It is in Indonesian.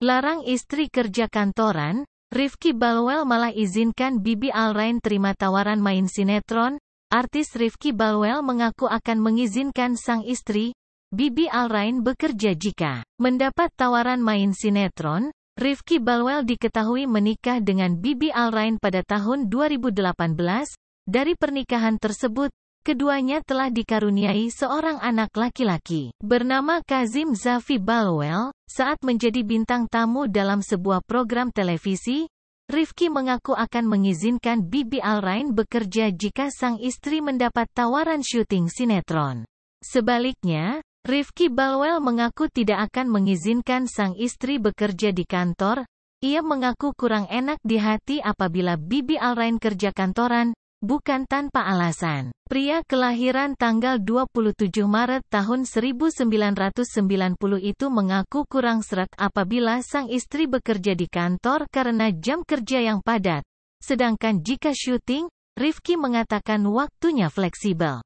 Larang istri kerja kantoran, Rifki Balwell malah izinkan Bibi Alrain terima tawaran main sinetron, artis Rifki Balwell mengaku akan mengizinkan sang istri, Bibi Alrain bekerja jika mendapat tawaran main sinetron, Rifki Balwell diketahui menikah dengan Bibi Alrain pada tahun 2018, dari pernikahan tersebut, Keduanya telah dikaruniai seorang anak laki-laki bernama Kazim Zafi Balwell. Saat menjadi bintang tamu dalam sebuah program televisi, Rifki mengaku akan mengizinkan Bibi Alrain bekerja jika sang istri mendapat tawaran syuting sinetron. Sebaliknya, Rifki Balwell mengaku tidak akan mengizinkan sang istri bekerja di kantor. Ia mengaku kurang enak di hati apabila Bibi Alrain kerja kantoran, Bukan tanpa alasan, pria kelahiran tanggal 27 Maret tahun 1990 itu mengaku kurang serat apabila sang istri bekerja di kantor karena jam kerja yang padat. Sedangkan jika syuting, Rifki mengatakan waktunya fleksibel.